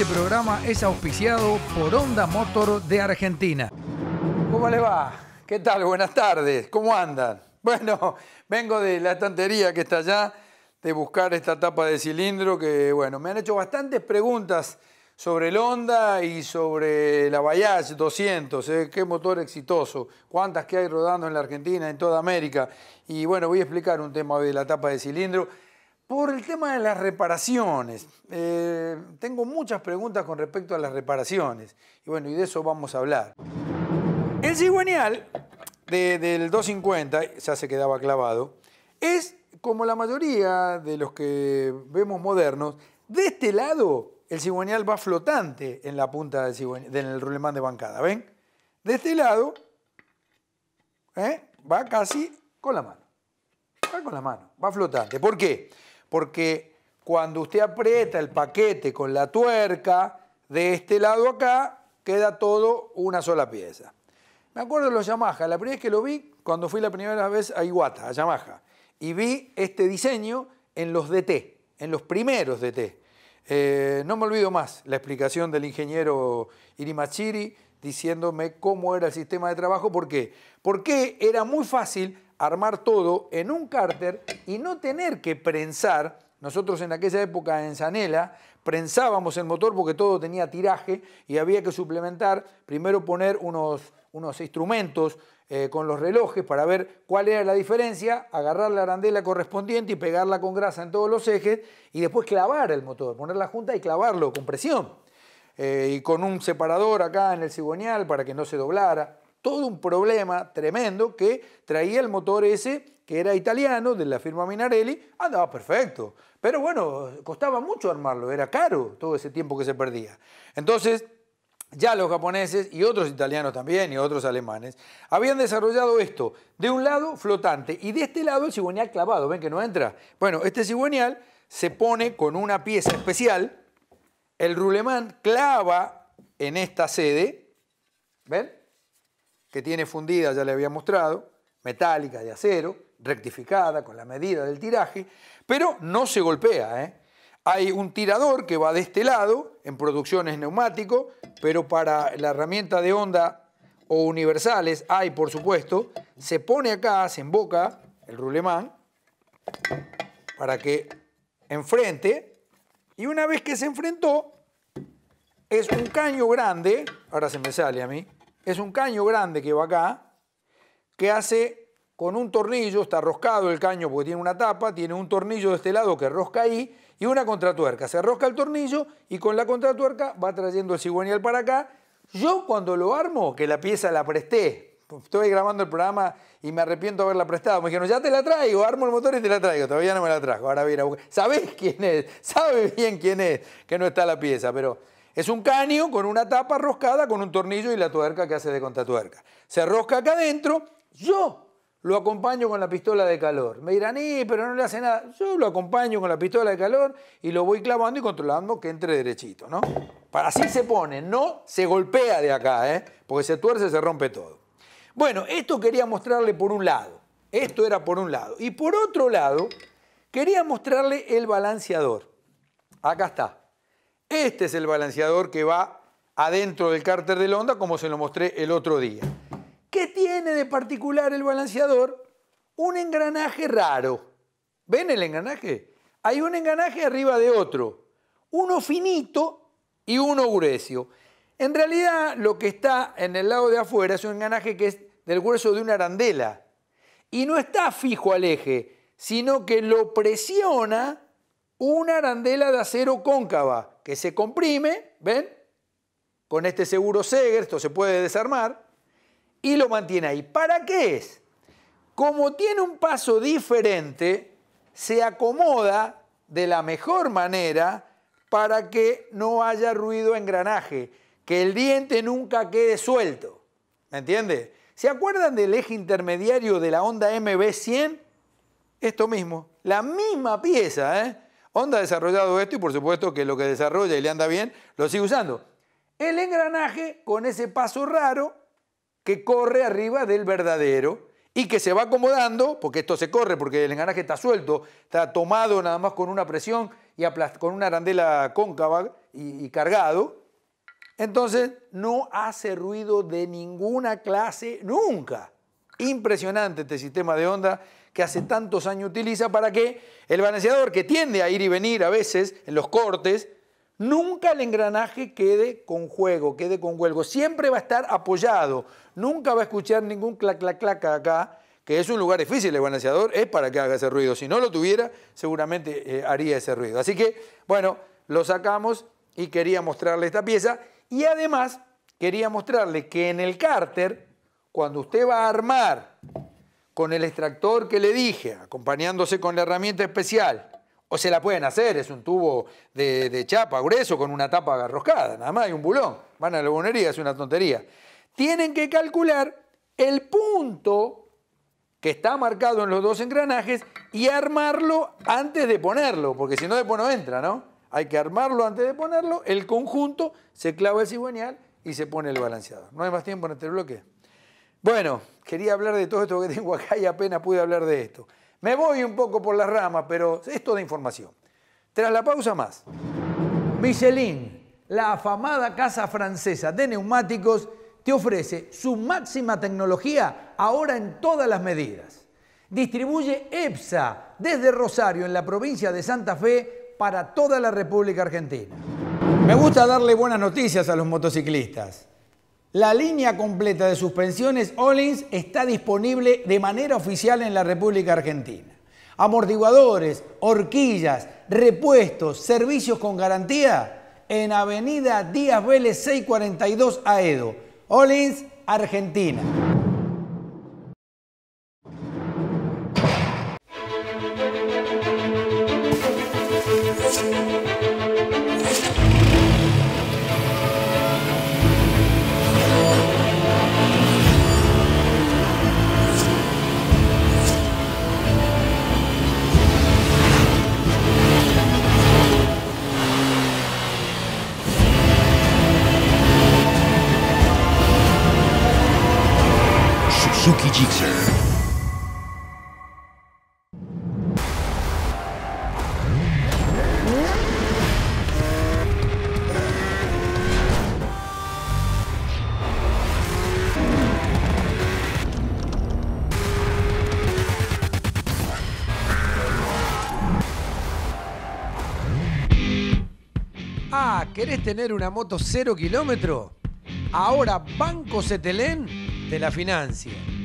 Este programa es auspiciado por Onda Motor de Argentina. ¿Cómo le va? ¿Qué tal? Buenas tardes. ¿Cómo andan? Bueno, vengo de la estantería que está allá, de buscar esta tapa de cilindro que, bueno, me han hecho bastantes preguntas sobre el Honda y sobre la Voyage 200, ¿eh? qué motor exitoso, cuántas que hay rodando en la Argentina, en toda América. Y bueno, voy a explicar un tema de la tapa de cilindro por el tema de las reparaciones, eh, tengo muchas preguntas con respecto a las reparaciones. Y bueno, y de eso vamos a hablar. El cigüeñal del 250, ya se quedaba clavado, es como la mayoría de los que vemos modernos, de este lado el cigüeñal va flotante en la punta del, cigüeñal, del rulemán de bancada, ¿ven? De este lado ¿eh? va casi con la mano, va con la mano, va flotante. ¿Por qué? porque cuando usted aprieta el paquete con la tuerca, de este lado acá queda todo una sola pieza. Me acuerdo de los Yamaha, la primera vez que lo vi, cuando fui la primera vez a Iwata, a Yamaha, y vi este diseño en los DT, en los primeros DT. Eh, no me olvido más la explicación del ingeniero Irimachiri diciéndome cómo era el sistema de trabajo. ¿Por qué? Porque era muy fácil armar todo en un cárter y no tener que prensar. Nosotros en aquella época en Zanela prensábamos el motor porque todo tenía tiraje y había que suplementar, primero poner unos, unos instrumentos eh, con los relojes para ver cuál era la diferencia, agarrar la arandela correspondiente y pegarla con grasa en todos los ejes y después clavar el motor, ponerla junta y clavarlo con presión. Eh, y con un separador acá en el cigüeñal para que no se doblara. Todo un problema tremendo que traía el motor ese que era italiano, de la firma Minarelli, andaba perfecto. Pero bueno, costaba mucho armarlo, era caro todo ese tiempo que se perdía. Entonces, ya los japoneses y otros italianos también y otros alemanes habían desarrollado esto. De un lado, flotante, y de este lado el cigüeñal clavado, ¿ven que no entra? Bueno, este cigüeñal se pone con una pieza especial el rulemán clava en esta sede, ¿ven? Que tiene fundida, ya le había mostrado, metálica de acero, rectificada con la medida del tiraje, pero no se golpea. ¿eh? Hay un tirador que va de este lado, en producciones neumático, pero para la herramienta de onda o universales hay, por supuesto, se pone acá, se emboca el rulemán, para que enfrente y una vez que se enfrentó, es un caño grande, ahora se me sale a mí, es un caño grande que va acá, que hace con un tornillo, está roscado el caño porque tiene una tapa, tiene un tornillo de este lado que rosca ahí y una contratuerca. Se rosca el tornillo y con la contratuerca va trayendo el cigüeñal para acá. Yo cuando lo armo, que la pieza la presté pues, estoy grabando el programa y me arrepiento de haberla prestado. Me dijeron, ya te la traigo, armo el motor y te la traigo. Todavía no me la trajo, ahora mira ¿Sabés quién es? ¿Sabe bien quién es? Que no está la pieza, pero es un caño con una tapa roscada con un tornillo y la tuerca que hace de contatuerca. Se rosca acá adentro, yo lo acompaño con la pistola de calor. Me dirán, pero no le hace nada. Yo lo acompaño con la pistola de calor y lo voy clavando y controlando que entre derechito, ¿no? Así se pone, no se golpea de acá, ¿eh? Porque se tuerce, se rompe todo. Bueno, esto quería mostrarle por un lado. Esto era por un lado. Y por otro lado, quería mostrarle el balanceador. Acá está. Este es el balanceador que va adentro del cárter de la onda, como se lo mostré el otro día. ¿Qué tiene de particular el balanceador? Un engranaje raro. ¿Ven el engranaje? Hay un engranaje arriba de otro. Uno finito y uno grueso. En realidad, lo que está en el lado de afuera es un engranaje que es del grueso de una arandela. Y no está fijo al eje, sino que lo presiona una arandela de acero cóncava que se comprime, ¿ven? Con este seguro Seger, esto se puede desarmar, y lo mantiene ahí. ¿Para qué es? Como tiene un paso diferente, se acomoda de la mejor manera para que no haya ruido engranaje, que el diente nunca quede suelto. ¿Me entiende? ¿Se acuerdan del eje intermediario de la onda MB100? Esto mismo, la misma pieza. ¿eh? Honda ha desarrollado esto y por supuesto que lo que desarrolla y le anda bien, lo sigue usando. El engranaje con ese paso raro que corre arriba del verdadero y que se va acomodando, porque esto se corre, porque el engranaje está suelto, está tomado nada más con una presión y con una arandela cóncava y cargado, entonces, no hace ruido de ninguna clase nunca. Impresionante este sistema de onda que hace tantos años utiliza para que el balanceador que tiende a ir y venir a veces en los cortes, nunca el engranaje quede con juego, quede con huelgo. Siempre va a estar apoyado. Nunca va a escuchar ningún clac, clac, clac acá, que es un lugar difícil el balanceador, es para que haga ese ruido. Si no lo tuviera, seguramente eh, haría ese ruido. Así que, bueno, lo sacamos y quería mostrarle esta pieza y además, quería mostrarle que en el cárter, cuando usted va a armar con el extractor que le dije, acompañándose con la herramienta especial, o se la pueden hacer, es un tubo de, chapa grueso con una tapa agarroscada, nada más, hay un bulón. Van a la bonería, es una tontería. Tienen que calcular el punto que está marcado en los dos engranajes y armarlo antes de ponerlo, porque si no después no entra, ¿no? hay que armarlo antes de ponerlo, el conjunto, se clava el cigüeñal y se pone el balanceado. No hay más tiempo en este bloque. Bueno, quería hablar de todo esto que tengo acá y apenas pude hablar de esto. Me voy un poco por las ramas, pero esto toda información. Tras la pausa más. Michelin, la afamada casa francesa de neumáticos, te ofrece su máxima tecnología ahora en todas las medidas. Distribuye EPSA desde Rosario en la provincia de Santa Fe para toda la República Argentina. Me gusta darle buenas noticias a los motociclistas. La línea completa de suspensiones Ollins está disponible de manera oficial en la República Argentina. Amortiguadores, horquillas, repuestos, servicios con garantía en Avenida Díaz Vélez 642 Aedo, Ollins, Argentina. Ah, ¿querés tener una moto cero kilómetro? Ahora Banco Cetelén de la financia.